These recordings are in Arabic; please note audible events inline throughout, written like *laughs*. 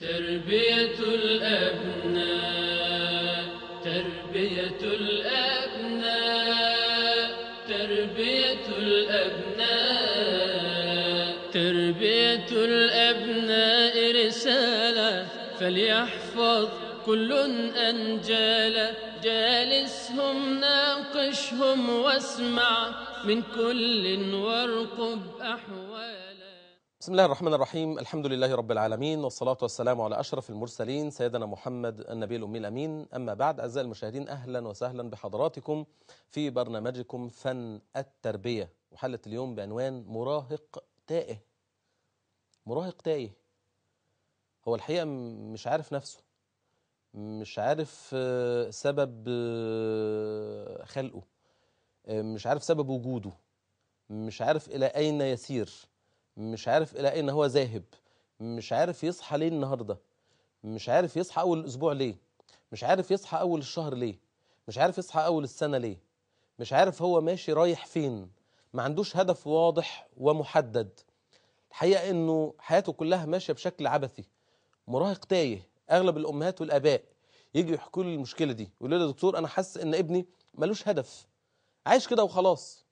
تربية الأبناء تربية الأبناء تربية الأبناء تربية الأبناء رسالة فليحفظ كل أنجال جالسهم ناقشهم واسمع من كل وارقب أحوال بسم الله الرحمن الرحيم الحمد لله رب العالمين والصلاة والسلام على أشرف المرسلين سيدنا محمد النبي الأمي الأمين أما بعد أعزائي المشاهدين أهلا وسهلا بحضراتكم في برنامجكم فن التربية وحلة اليوم بعنوان مراهق تائه مراهق تائه هو الحقيقة مش عارف نفسه مش عارف آه، سبب آه، خلقه آه، مش عارف سبب وجوده مش عارف إلى أين يسير مش عارف الى إيه، ان هو ذاهب مش عارف يصحى ليه النهارده مش عارف يصحى اول الاسبوع ليه مش عارف يصحى اول الشهر ليه مش عارف يصحى اول السنه ليه مش عارف هو ماشي رايح فين ما عندوش هدف واضح ومحدد الحقيقه انه حياته كلها ماشيه بشكل عبثي مراهق تايه اغلب الامهات والاباء يجوا يحكوا لي المشكله دي يقولوا لي يا دكتور انا حاسس ان ابني ملوش هدف عايش كده وخلاص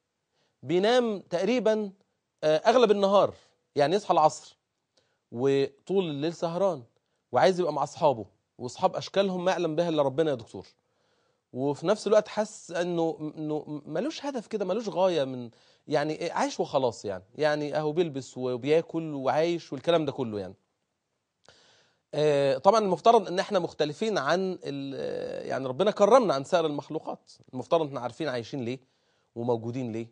بينام تقريبا آه، اغلب النهار يعني يصحى العصر وطول الليل سهران وعايز يبقى مع اصحابه واصحاب اشكالهم ما يعلم بها الا ربنا يا دكتور وفي نفس الوقت حاسس انه انه ملوش هدف كده ملوش غايه من يعني عايش وخلاص يعني يعني اهو بيلبس وبياكل وعايش والكلام ده كله يعني آه، طبعا المفترض ان احنا مختلفين عن يعني ربنا كرمنا عن سائر المخلوقات المفترض ان احنا عارفين عايشين ليه وموجودين ليه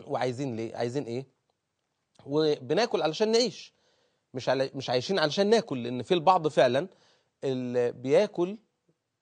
*clears throat* وعايزين ليه عايزين ايه وبناكل علشان نعيش مش على مش عايشين علشان ناكل لان في البعض فعلا اللي بياكل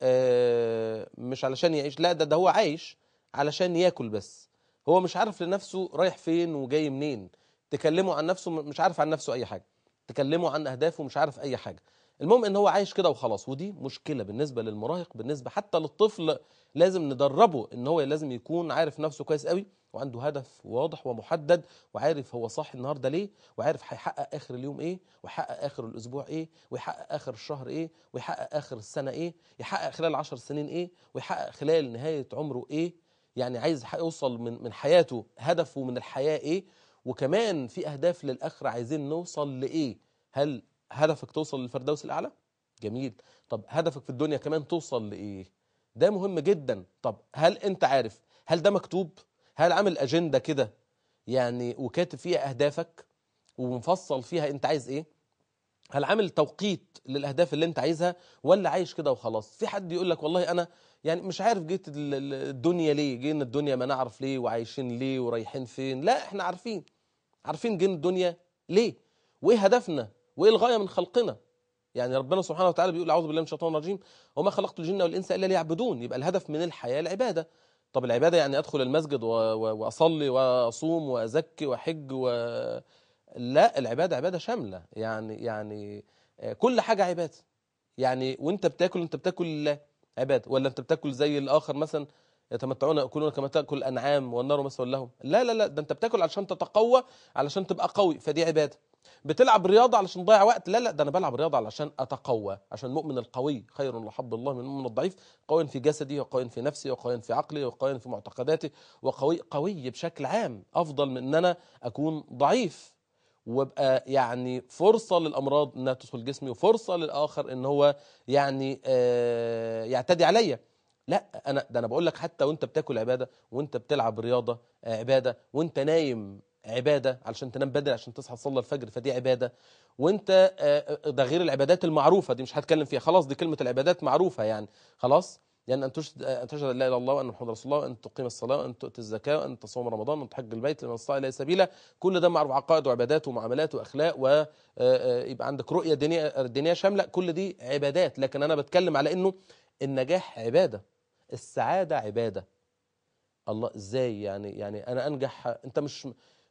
آه، مش علشان يعيش لا ده ده هو عايش علشان ياكل بس هو مش عارف لنفسه رايح فين وجاي منين تكلمه عن نفسه مش عارف عن نفسه اي حاجه تكلمه عن اهدافه مش عارف اي حاجه المهم ان هو عايش كده وخلاص ودي مشكله بالنسبه للمراهق بالنسبه حتى للطفل لازم ندربه ان هو لازم يكون عارف نفسه كويس قوي وعنده هدف واضح ومحدد وعارف هو صاحي النهارده ليه وعارف هيحقق اخر اليوم ايه ويحقق اخر الاسبوع ايه ويحقق اخر الشهر ايه ويحقق اخر السنه ايه يحقق خلال عشر سنين ايه ويحقق خلال نهايه عمره ايه يعني عايز يوصل من من حياته هدفه من الحياه ايه وكمان في اهداف للاخر عايزين نوصل لايه هل هدفك توصل للفردوس الاعلى جميل طب هدفك في الدنيا كمان توصل لايه ده مهم جدا طب هل انت عارف هل ده مكتوب هل عامل اجنده كده يعني وكاتب فيها اهدافك ومفصل فيها انت عايز ايه هل عامل توقيت للاهداف اللي انت عايزها ولا عايش كده وخلاص في حد يقول لك والله انا يعني مش عارف جيت الدنيا ليه جينا الدنيا ما نعرف ليه وعايشين ليه ورايحين فين لا احنا عارفين عارفين جينا الدنيا ليه وايه هدفنا وايه الغايه من خلقنا يعني ربنا سبحانه وتعالى بيقول اعوذ بالله من الشيطان الرجيم وما خلقت الجن والانس الا ليعبدون يبقى الهدف من الحياه العباده طب العباده يعني ادخل المسجد و... و... واصلي واصوم وازكي واحج و... لا العباده عباده شامله يعني يعني آه، كل حاجه عباده يعني وانت بتاكل انت بتاكل لله عباده ولا انت بتاكل زي الاخر مثلا يتمتعون ياكلون كما تاكل الانعام والنار مثلا لهم لا لا لا ده انت بتاكل علشان تتقوى علشان تبقى قوي فدي عباده بتلعب رياضه علشان تضيع وقت لا لا ده انا بلعب رياضه علشان اتقوى عشان المؤمن القوي خير لحب الله من المؤمن الضعيف قوي في جسدي وقوي في نفسي وقوي في عقلي وقوي في معتقداتي وقوي قوي بشكل عام افضل من ان انا اكون ضعيف وابقى يعني فرصه للامراض انها تدخل جسمي وفرصه للاخر ان هو يعني آه يعتدي عليا لا انا ده انا بقول لك حتى وانت بتاكل عباده وانت بتلعب رياضه آه، عباده وانت نايم عبادة علشان تنام بدري عشان تصحى تصلي الفجر فدي عبادة وانت آه، آه، ده غير العبادات المعروفة دي مش هتكلم فيها خلاص دي كلمة العبادات معروفة يعني خلاص يعني أن تشهد آه، أن تشهد لا إله إلا الله وأن محمد رسول الله وأن تقيم الصلاة وأن تؤتي الزكاة وأن تصوم رمضان وأن تحج البيت لمن استطاع إليه سبيلا كل ده معروف عقائد وعبادات ومعاملات وأخلاق ويبقى عندك رؤية دينية دينية شاملة كل دي عبادات لكن أنا بتكلم على إنه النجاح عبادة السعادة عبادة الله إزاي يعني يعني أنا أنجح أنت مش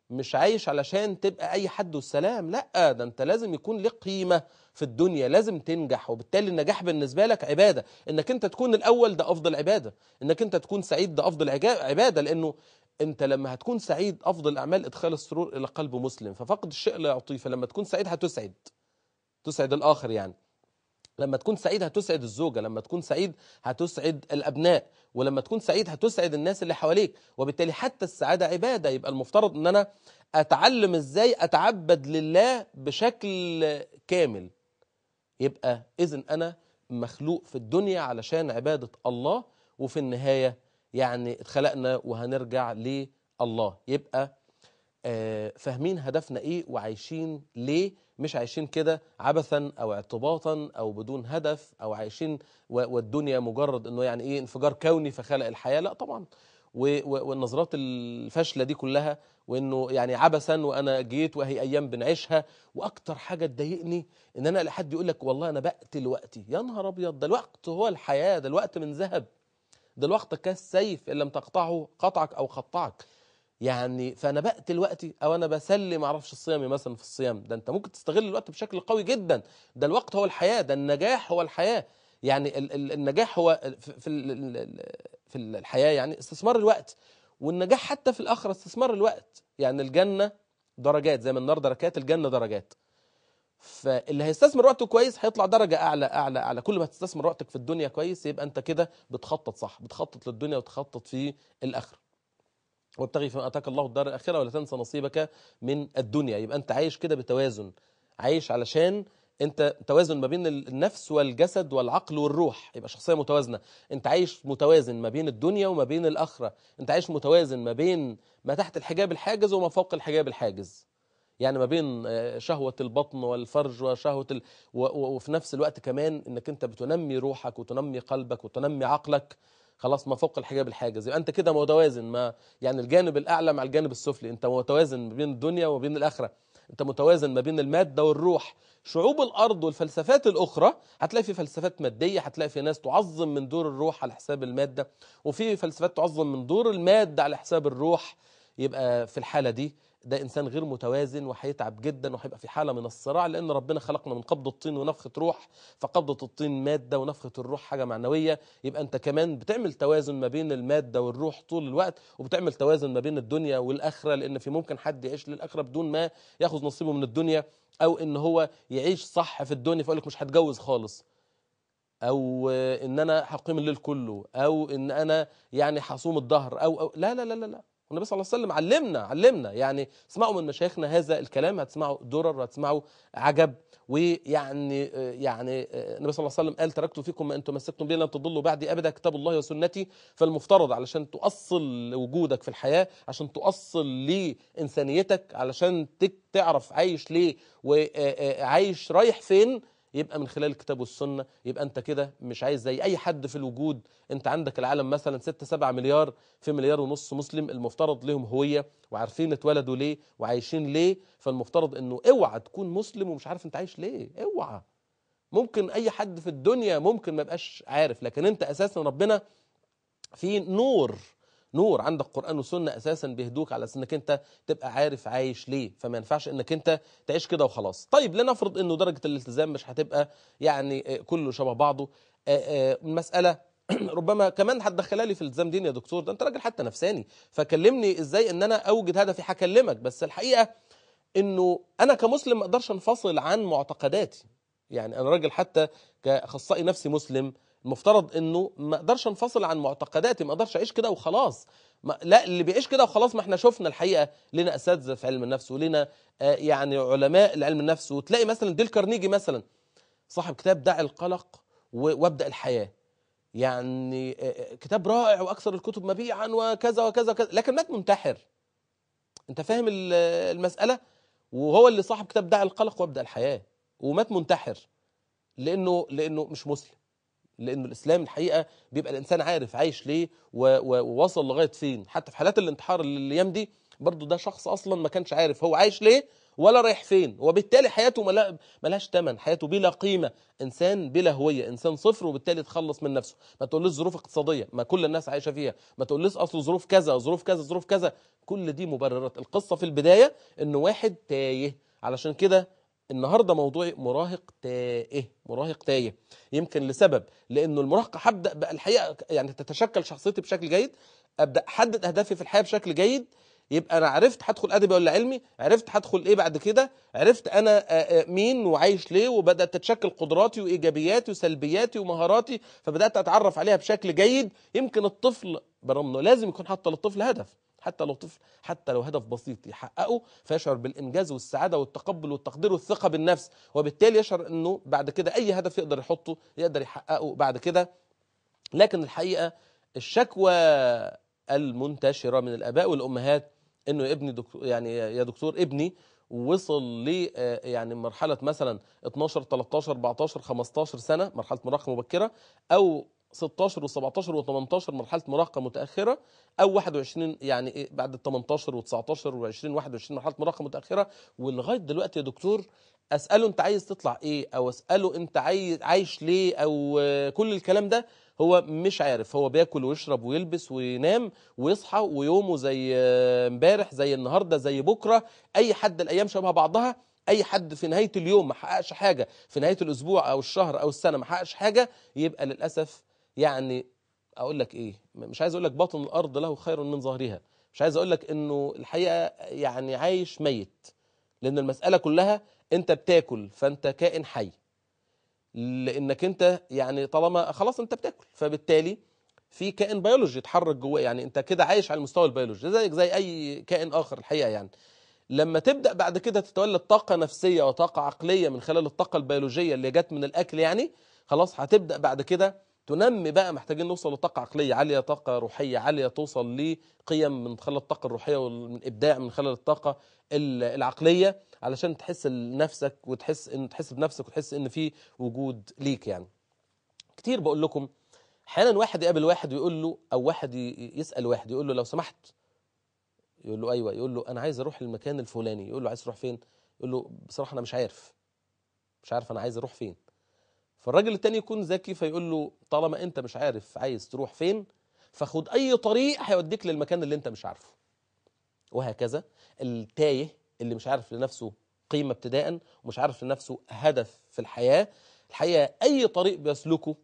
مش عايش علشان تبقى اي حد والسلام لا ده انت لازم يكون لك قيمه في الدنيا لازم تنجح وبالتالي النجاح بالنسبه لك عباده انك انت تكون الاول ده افضل عباده انك انت تكون سعيد ده افضل عباده لانه انت لما هتكون سعيد افضل الاعمال ادخال السرور الى قلب مسلم ففقد الشيء لا يعطيه فلما تكون سعيد هتسعد تسعد الاخر يعني لما تكون سعيد هتسعد الزوجة لما تكون سعيد هتسعد الأبناء ولما تكون سعيد هتسعد الناس اللي حواليك وبالتالي حتى السعادة عبادة يبقى المفترض أن أنا أتعلم إزاي أتعبد لله بشكل كامل يبقى إذن أنا مخلوق في الدنيا علشان عبادة الله وفي النهاية يعني اتخلقنا وهنرجع لله يبقى آه، فاهمين هدفنا إيه وعايشين ليه مش عايشين كده عبثا او اعتباطا او بدون هدف او عايشين والدنيا مجرد انه يعني ايه انفجار كوني فخلق الحياه لا طبعا والنظرات الفاشله دي كلها وانه يعني عبثا وانا جيت وهي ايام بنعيشها واكتر حاجه تضايقني ان انا لحد يقول لك والله انا بقتل وقتي يا نهار ابيض ده الوقت هو الحياه ده الوقت من ذهب ده الوقت كالسيف ان لم تقطعه قطعك او خطعك يعني فانا بقتل وقتي او انا بسلي ما اعرفش الصيام إيه مثلا في الصيام ده انت ممكن تستغل الوقت بشكل قوي جدا ده الوقت هو الحياه ده النجاح هو الحياه يعني ال ال النجاح هو في في الحياه يعني استثمار الوقت والنجاح حتى في الاخره استثمار الوقت يعني الجنه درجات زي ما النار دركات الجنه درجات فاللي هيستثمر وقته كويس هيطلع درجة أعلى أعلى أعلى كل ما تستثمر وقتك في الدنيا كويس يبقى أنت كده بتخطط صح بتخطط للدنيا وتخطط في الآخرة وابتغي فيما اتاك الله الدار الاخره ولا تنسى نصيبك من الدنيا يبقى انت عايش كده بتوازن عايش علشان انت توازن ما بين النفس والجسد والعقل والروح يبقى شخصيه متوازنه انت عايش متوازن ما بين الدنيا وما بين الاخره انت عايش متوازن ما بين ما تحت الحجاب الحاجز وما فوق الحجاب الحاجز يعني ما بين آه، شهوة البطن والفرج وشهوة ال... و... وفي نفس الوقت كمان انك انت بتنمي روحك وتنمي قلبك وتنمي عقلك خلاص ما فوق الحجاب الحاجز يبقى انت كده متوازن ما يعني الجانب الاعلى مع الجانب السفلي انت متوازن ما بين الدنيا وما بين الاخره انت متوازن ما بين الماده والروح شعوب الارض والفلسفات الاخرى هتلاقي في فلسفات ماديه هتلاقي في ناس تعظم من دور الروح على حساب الماده وفي فلسفات تعظم من دور الماده على حساب الروح يبقى في الحاله دي ده انسان غير متوازن وهيتعب جدا وهيبقى في حاله من الصراع لان ربنا خلقنا من قبضه طين ونفخه روح فقبضه الطين ماده ونفخه الروح حاجه معنويه يبقى انت كمان بتعمل توازن ما بين الماده والروح طول الوقت وبتعمل توازن ما بين الدنيا والاخره لان في ممكن حد يعيش للاخره بدون ما ياخذ نصيبه من الدنيا او ان هو يعيش صح في الدنيا فيقول لك مش هتجوز خالص او ان انا هقيم الليل كله او ان انا يعني هصوم الظهر أو, او لا لا لا لا, لا. والنبي صلى الله عليه وسلم علمنا علمنا يعني اسمعوا من مشايخنا هذا الكلام هتسمعوا درر هتسمعوا عجب ويعني يعني النبي صلى الله عليه وسلم قال تركت فيكم ما انتم تمسكتم به لن تضلوا بعدي ابدا كتاب الله وسنتي فالمفترض علشان تؤصل وجودك في الحياه عشان تؤصل لانسانيتك علشان تعرف عايش ليه وعايش رايح فين يبقى من خلال الكتاب والسنه يبقى انت كده مش عايز زي اي حد في الوجود انت عندك العالم مثلا 6 7 مليار في مليار ونص مسلم المفترض لهم هويه وعارفين اتولدوا ليه وعايشين ليه فالمفترض انه اوعى تكون مسلم ومش عارف انت عايش ليه اوعى ممكن اي حد في الدنيا ممكن ما يبقاش عارف لكن انت اساسا ربنا في نور نور عندك قرآن وسنة أساسا بيهدوك على أنك أنت تبقى عارف عايش ليه فما ينفعش أنك أنت تعيش كده وخلاص طيب لنفرض أنه درجة الالتزام مش هتبقى يعني آه، كله شبه بعضه المسألة آه، آه، *clears throat* ربما كمان هتدخلها لي في الالتزام ديني يا دكتور ده انت راجل حتى نفساني فكلمني ازاي ان انا اوجد هدفي هكلمك بس الحقيقه انه انا كمسلم ما اقدرش انفصل عن معتقداتي يعني انا راجل حتى كاخصائي نفسي مسلم المفترض انه ما اقدرش انفصل عن معتقداتي ما اقدرش اعيش كده وخلاص ما لا اللي بيعيش كده وخلاص ما احنا شفنا الحقيقه لنا اساتذه في علم النفس ولنا آه يعني علماء لعلم النفس وتلاقي مثلا ديل كارنيجي مثلا صاحب كتاب دع القلق وابدا الحياه يعني آه،, آه كتاب رائع واكثر الكتب مبيعا وكذا وكذا وكذا لكن مات منتحر انت فاهم المساله وهو اللي صاحب كتاب دع القلق وابدا الحياه ومات منتحر لانه لانه مش مسلم لانه الاسلام الحقيقه بيبقى الانسان عارف عايش ليه ووصل لغايه فين حتى في حالات الانتحار الايام دي برضه ده شخص اصلا ما كانش عارف هو عايش ليه ولا رايح فين وبالتالي حياته ملا... ملهاش ثمن حياته بلا قيمه انسان بلا هويه انسان صفر وبالتالي تخلص من نفسه ما تقوليش ظروف اقتصاديه ما كل الناس عايشه فيها ما تقوليش اصل ظروف كذا ظروف كذا ظروف كذا كل دي مبررات القصه في البدايه انه واحد تايه علشان كده النهارده موضوعي مراهق تائه إيه؟ مراهق تايه يمكن لسبب لانه المراهقه هبدا بقى الحقيقه يعني تتشكل شخصيتي بشكل جيد ابدا احدد اهدافي في الحياه بشكل جيد يبقى انا عرفت هدخل ادبي ولا علمي عرفت هدخل ايه بعد كده عرفت انا آه، آه، مين وعايش ليه وبدات تتشكل قدراتي وايجابياتي وسلبياتي ومهاراتي فبدات اتعرف عليها بشكل جيد يمكن الطفل برغم انه لازم يكون حتى للطفل هدف حتى لو طفل حتى لو هدف بسيط يحققه فيشعر بالانجاز والسعاده والتقبل والتقدير والثقه بالنفس وبالتالي يشعر انه بعد كده اي هدف يقدر يحطه يقدر يحققه بعد كده لكن الحقيقه الشكوى المنتشره من الاباء والامهات انه ابني دكتور يعني يا دكتور ابني وصل ل آه، يعني مرحله مثلا 12 13 14 15 سنه مرحله مراهقه مبكره او 16 و17 و18 مرحله مراهقه متاخره او 21 يعني إيه، بعد ال 18 و19 و20 و21 مرحله مراهقه متاخره ولغايه دلوقتي يا دكتور اساله انت عايز تطلع ايه او اساله انت عايز عايش ليه او كل الكلام ده هو مش عارف هو بياكل ويشرب ويلبس وينام ويصحى ويومه زي امبارح زي النهارده زي بكره اي حد الايام شبه بعضها اي حد في نهايه اليوم ما حققش حاجه في نهايه الاسبوع او الشهر او السنه ما حققش حاجه يبقى للاسف يعني اقول لك ايه مش عايز اقول لك باطن الارض له خير من ظهرها مش عايز اقول لك انه الحقيقه يعني عايش ميت لان المساله كلها انت بتاكل فانت كائن حي لانك انت يعني طالما خلاص انت بتاكل فبالتالي في كائن بيولوجي يتحرك جواه يعني انت كده عايش على المستوى البيولوجي زيك زي اي كائن اخر الحقيقه يعني لما تبدا بعد كده تتولد طاقه نفسيه وطاقه عقليه من خلال الطاقه البيولوجيه اللي جت من الاكل يعني خلاص هتبدا بعد كده تنمي بقى محتاجين نوصل لطاقة عقلية عالية طاقة روحية عالية توصل لقيم من خلال الطاقة الروحية ومن إبداع من خلال الطاقة العقلية علشان تحس لنفسك وتحس إن تحس بنفسك وتحس إن في وجود ليك يعني كتير بقول لكم أحيانا واحد يقابل واحد ويقول له أو واحد يسأل واحد يقول له لو سمحت يقول له أيوه يقول له أنا عايز أروح المكان الفلاني يقول له عايز تروح فين يقول له بصراحة أنا مش عارف مش عارف أنا عايز أروح فين فالراجل التاني يكون ذكي فيقول له طالما انت مش عارف عايز تروح فين فخد اي طريق هيوديك للمكان اللي انت مش عارفه وهكذا التايه اللي مش عارف لنفسه قيمة ابتداء ومش عارف لنفسه هدف في الحياة الحقيقة اي طريق بيسلكه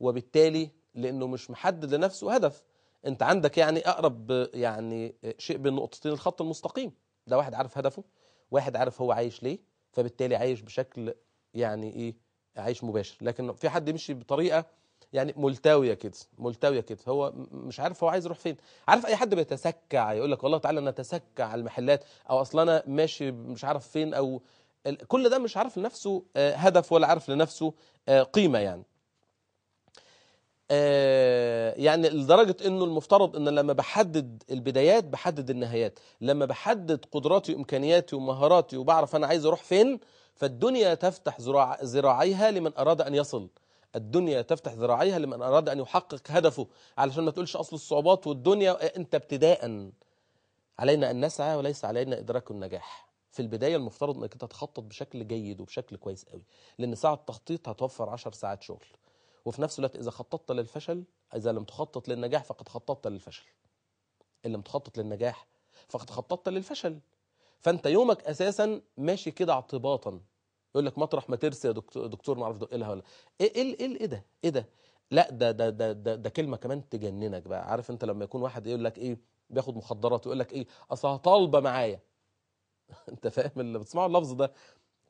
وبالتالي لانه مش محدد لنفسه هدف انت عندك يعني اقرب يعني شيء بين نقطتين الخط المستقيم ده واحد عارف هدفه واحد عارف هو عايش ليه فبالتالي عايش بشكل يعني ايه عيش مباشر لكن في حد يمشي بطريقه يعني ملتويه كده ملتويه كده هو مش عارف هو عايز يروح فين عارف اي حد بيتسكع يقول لك والله تعالى نتسكع على المحلات او اصلا انا ماشي مش عارف فين او كل ده مش عارف لنفسه آه، هدف ولا عارف لنفسه آه، قيمه يعني آه، يعني لدرجة انه المفترض ان لما بحدد البدايات بحدد النهايات لما بحدد قدراتي وامكانياتي ومهاراتي وبعرف انا عايز اروح فين فالدنيا تفتح ذراعيها لمن أراد أن يصل الدنيا تفتح ذراعيها لمن أراد أن يحقق هدفه علشان ما تقولش أصل الصعوبات والدنيا إيه، أنت ابتداء علينا أن نسعى وليس علينا إدراك النجاح في البداية المفترض أنك تتخطط بشكل جيد وبشكل كويس قوي لأن ساعة التخطيط هتوفر 10 ساعات شغل وفي نفس الوقت إذا خططت للفشل إذا لم تخطط للنجاح فقد خططت للفشل إن لم تخطط للنجاح فقد خططت للفشل فانت يومك اساسا ماشي كده اعتباطا يقول لك مطرح ما ترسي يا دكتور, دكتور ما اعرف دق إيه لها ولا ايه ايه إيه, ايه ده ايه ده لا ده ده ده ده, ده كلمه كمان تجننك بقى عارف انت لما يكون واحد يقول لك ايه بياخد مخدرات ويقول لك ايه اصلها طالبه معايا *laughs* انت فاهم اللي بتسمعوا اللفظ ده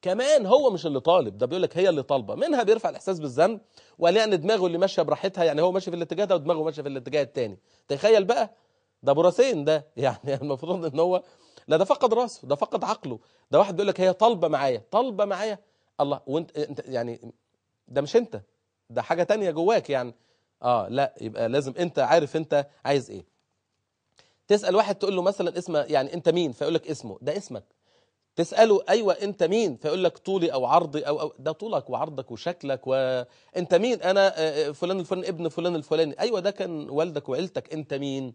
كمان هو مش اللي طالب ده بيقول لك هي اللي طالبه منها بيرفع الاحساس بالذنب ولان دماغه اللي ماشيه براحتها يعني هو ماشي في الاتجاه ده ودماغه ماشيه في الاتجاه الثاني تخيل بقى ده براسين ده *laughs* يعني المفروض ان هو لا ده فقد راسه ده فقد عقله ده واحد بيقول لك هي طالبه معايا طالبه معايا الله وانت انت يعني ده مش انت ده حاجه تانية جواك يعني اه لا يبقى لازم انت عارف انت عايز ايه تسال واحد تقول له مثلا اسمه يعني انت مين فيقول لك اسمه ده اسمك تساله ايوه انت مين فيقول لك طولي او عرضي او, أو ده طولك وعرضك وشكلك وانت مين انا آه، آه، فلان الفلاني ابن فلان الفلاني ايوه ده كان والدك وعيلتك انت مين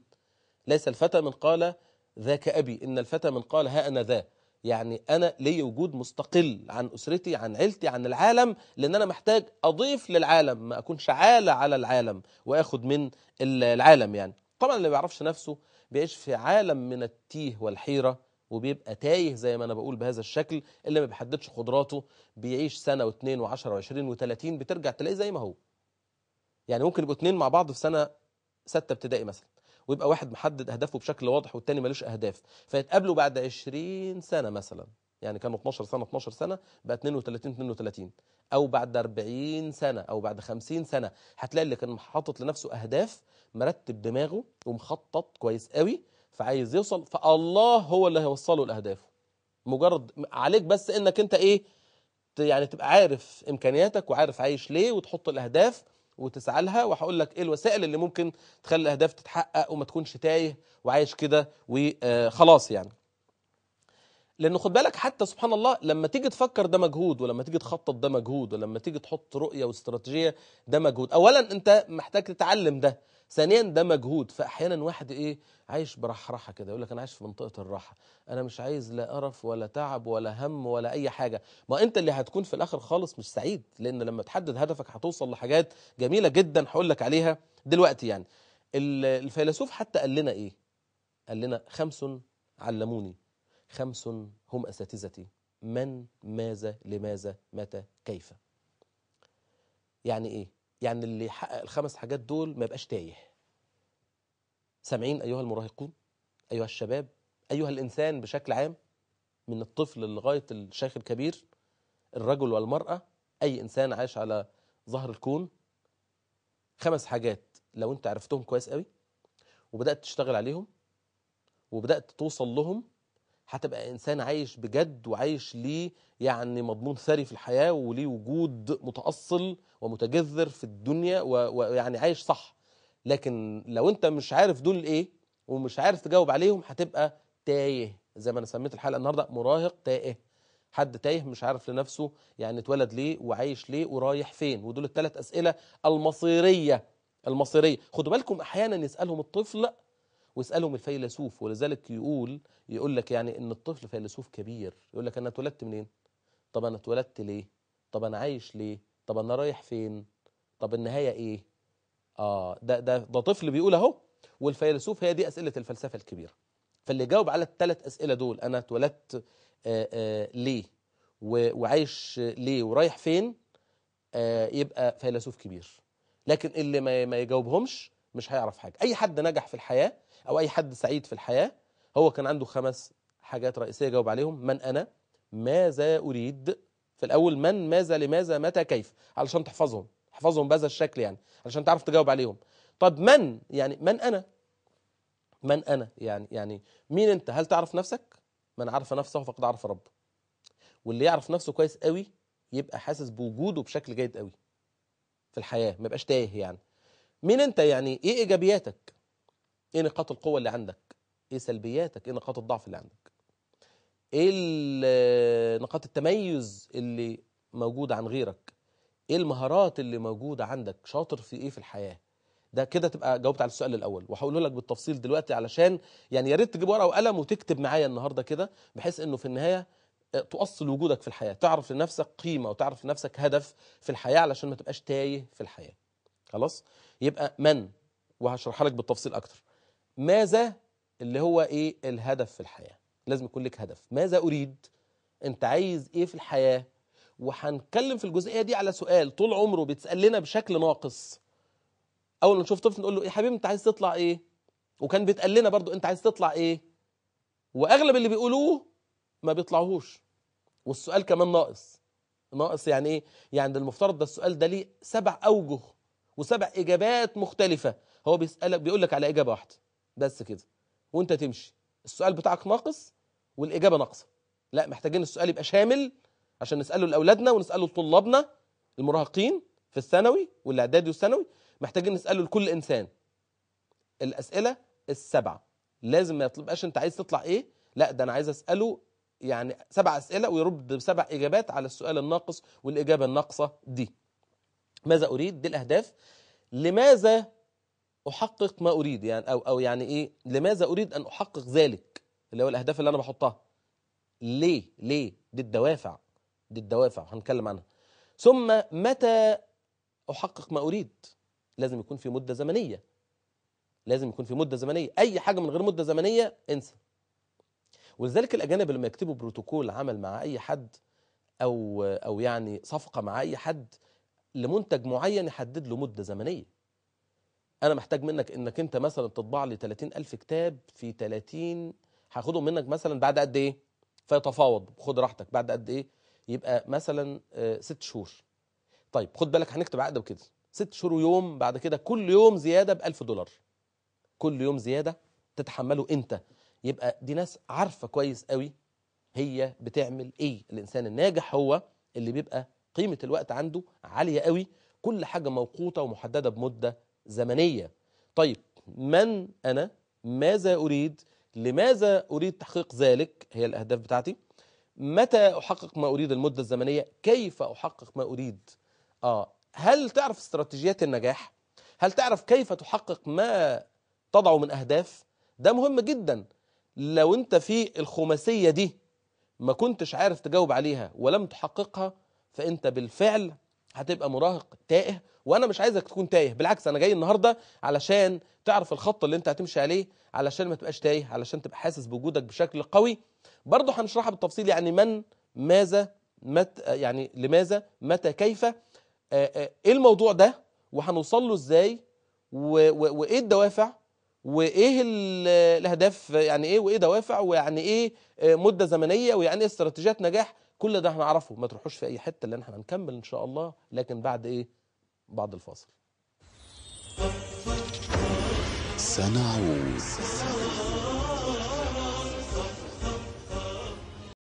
ليس الفتى من قال ذاك أبي إن الفتى من قال ها أنا ذا يعني أنا لي وجود مستقل عن أسرتي عن عيلتي عن العالم لأن أنا محتاج أضيف للعالم ما أكونش عالة على العالم وأخد من العالم يعني طبعا اللي بيعرفش نفسه بيعيش في عالم من التيه والحيرة وبيبقى تايه زي ما أنا بقول بهذا الشكل اللي ما بيحددش قدراته بيعيش سنة واثنين وعشرة وعشرين وثلاثين بترجع تلاقيه زي ما هو يعني ممكن يبقوا اتنين مع بعض في سنة ستة ابتدائي مثلا ويبقى واحد محدد اهدافه بشكل واضح والتاني ملوش اهداف فيتقابلوا بعد 20 سنه مثلا يعني كانوا 12 سنه 12 سنه بقى 32 32 او بعد 40 سنه او بعد 50 سنه هتلاقي اللي كان حاطط لنفسه اهداف مرتب دماغه ومخطط كويس قوي فعايز يوصل فالله هو اللي هيوصله لاهدافه مجرد عليك بس انك انت ايه يعني تبقى عارف امكانياتك وعارف عايش ليه وتحط الاهداف وتسعى لها وهقول لك ايه الوسائل اللي ممكن تخلي الاهداف تتحقق وما تكونش تايه وعايش كده وخلاص آه، يعني لانه خد بالك حتى سبحان الله لما تيجي تفكر ده مجهود ولما تيجي تخطط ده مجهود ولما تيجي تحط رؤيه واستراتيجيه ده مجهود اولا انت محتاج تتعلم ده ثانيا ده مجهود فاحيانا واحد ايه عايش برحرحه كده يقول لك انا عايش في منطقه الراحه انا مش عايز لا قرف ولا تعب ولا هم ولا اي حاجه ما انت اللي هتكون في الاخر خالص مش سعيد لان لما تحدد هدفك هتوصل لحاجات جميله جدا هقول لك عليها دلوقتي يعني الفيلسوف حتى قال لنا ايه قال لنا خمس علموني خمس هم اساتذتي من ماذا لماذا متى كيف يعني ايه يعني اللي يحقق الخمس حاجات دول ما يبقاش تايه سامعين أيها المراهقون أيها الشباب أيها الإنسان بشكل عام من الطفل لغاية الشيخ الكبير الرجل والمرأة أي إنسان عايش على ظهر الكون خمس حاجات لو أنت عرفتهم كويس قوي وبدأت تشتغل عليهم وبدأت توصل لهم هتبقى انسان عايش بجد وعايش ليه يعني مضمون ثري في الحياه وليه وجود متاصل ومتجذر في الدنيا ويعني عايش صح لكن لو انت مش عارف دول ايه ومش عارف تجاوب عليهم هتبقى تايه زي ما انا سميت الحلقه النهارده مراهق تائه حد تايه مش عارف لنفسه يعني اتولد ليه وعايش ليه ورايح فين ودول الثلاث اسئله المصيريه المصيريه خدوا بالكم احيانا يسالهم الطفل واسألهم الفيلسوف ولذلك يقول يقول لك يعني ان الطفل فيلسوف كبير يقول لك انا اتولدت منين طب انا اتولدت ليه طب انا عايش ليه طب انا رايح فين طب النهاية ايه اه ده ده ده طفل بيقول اهو والفيلسوف هي دي اسئلة الفلسفة الكبيرة فاللي جاوب على الثلاث اسئلة دول انا اتولدت آه، آه، ليه وعايش ليه ورايح فين آه، يبقى فيلسوف كبير لكن اللي ما يجاوبهمش مش هيعرف حاجه اي حد نجح في الحياه أو أي حد سعيد في الحياة هو كان عنده خمس حاجات رئيسية جاوب عليهم من أنا ماذا أريد في الأول من ماذا لماذا متى كيف علشان تحفظهم احفظهم بهذا الشكل يعني علشان تعرف تجاوب عليهم طب من يعني من أنا من أنا يعني يعني مين أنت هل تعرف نفسك من عرف نفسه فقد عرف ربه واللي يعرف نفسه كويس قوي يبقى حاسس بوجوده بشكل جيد قوي في الحياة ما يبقاش تايه يعني مين انت يعني ايه ايجابياتك ايه نقاط القوه اللي عندك ايه سلبياتك ايه نقاط الضعف اللي عندك ايه نقاط التميز اللي موجوده عن غيرك ايه المهارات اللي موجوده عندك شاطر في ايه في الحياه ده كده تبقى جاوبت على السؤال الاول وهقوله لك بالتفصيل دلوقتي علشان يعني يا ريت تجيب ورقه وقلم وتكتب معايا النهارده كده بحيث انه في النهايه آه، تؤصل وجودك في الحياه تعرف لنفسك قيمه وتعرف لنفسك هدف في الحياه علشان ما تبقاش تايه في الحياه خلاص يبقى من وهشرحها لك بالتفصيل اكتر ماذا اللي هو ايه الهدف في الحياه لازم يكون لك هدف ماذا اريد انت عايز ايه في الحياه وهنتكلم في الجزئيه دي على سؤال طول عمره بيتسال لنا بشكل ناقص اول ما نشوف طفل نقول له إيه يا إيه حبيبي انت عايز تطلع ايه وكان بيتقال لنا برضو انت عايز تطلع ايه واغلب اللي بيقولوه ما بيطلعوهوش والسؤال كمان ناقص ناقص يعني ايه يعني المفترض ده السؤال ده ليه سبع اوجه وسبع اجابات مختلفه هو بيسالك بيقول لك على اجابه واحده بس كده وانت تمشي السؤال بتاعك ناقص والاجابه ناقصه لا محتاجين السؤال يبقى شامل عشان نساله لاولادنا ونساله لطلابنا المراهقين في الثانوي والاعدادي والثانوي محتاجين نساله لكل انسان الاسئله السبعه لازم ما تبقاش انت عايز تطلع ايه لا ده انا عايز اساله يعني سبع اسئله ويرد بسبع اجابات على السؤال الناقص والاجابه الناقصه دي ماذا اريد دي الاهداف لماذا احقق ما اريد يعني او او يعني ايه لماذا اريد ان احقق ذلك اللي هو الاهداف اللي انا بحطها ليه ليه دي الدوافع دي الدوافع هنتكلم عنها ثم متى احقق ما اريد لازم يكون في مده زمنيه لازم يكون في مده زمنيه اي حاجه من غير مده زمنيه انسى ولذلك الاجانب لما يكتبوا بروتوكول عمل مع اي حد او او يعني صفقه مع اي حد لمنتج معين يحدد له مده زمنيه انا محتاج منك انك انت مثلا تطبع لي 30000 كتاب في 30 هاخدهم منك مثلا بعد قد ايه فيتفاوض خد راحتك بعد قد ايه يبقى مثلا آه، ست شهور طيب خد بالك هنكتب عقد وكده ست شهور ويوم بعد كده كل يوم زياده ب 1000 دولار كل يوم زياده تتحمله انت يبقى دي ناس عارفه كويس قوي هي بتعمل ايه الانسان الناجح هو اللي بيبقى قيمه الوقت عنده عاليه قوي كل حاجه موقوته ومحدده بمده زمنية طيب من أنا ماذا أريد لماذا أريد تحقيق ذلك هي الأهداف بتاعتي متى أحقق ما أريد المدة الزمنية كيف أحقق ما أريد آه هل تعرف استراتيجيات النجاح هل تعرف كيف تحقق ما تضعه من أهداف ده مهم جدا لو أنت في الخماسية دي ما كنتش عارف تجاوب عليها ولم تحققها فأنت بالفعل هتبقى مراهق تائه وانا مش عايزك تكون تايه بالعكس انا جاي النهارده علشان تعرف الخط اللي انت هتمشي عليه علشان ما تبقاش تايه علشان تبقى حاسس بوجودك بشكل قوي برضه هنشرحها بالتفصيل يعني من ماذا مت يعني لماذا متى كيف ايه الموضوع ده وهنوصل له ازاي وايه الدوافع وايه الاهداف يعني ايه وايه دوافع ويعني ايه مده زمنيه ويعني ايه استراتيجيات نجاح كل ده هنعرفه ما تروحوش في اي حته لان احنا هنكمل ان شاء الله لكن بعد ايه بعد الفاصل سنعود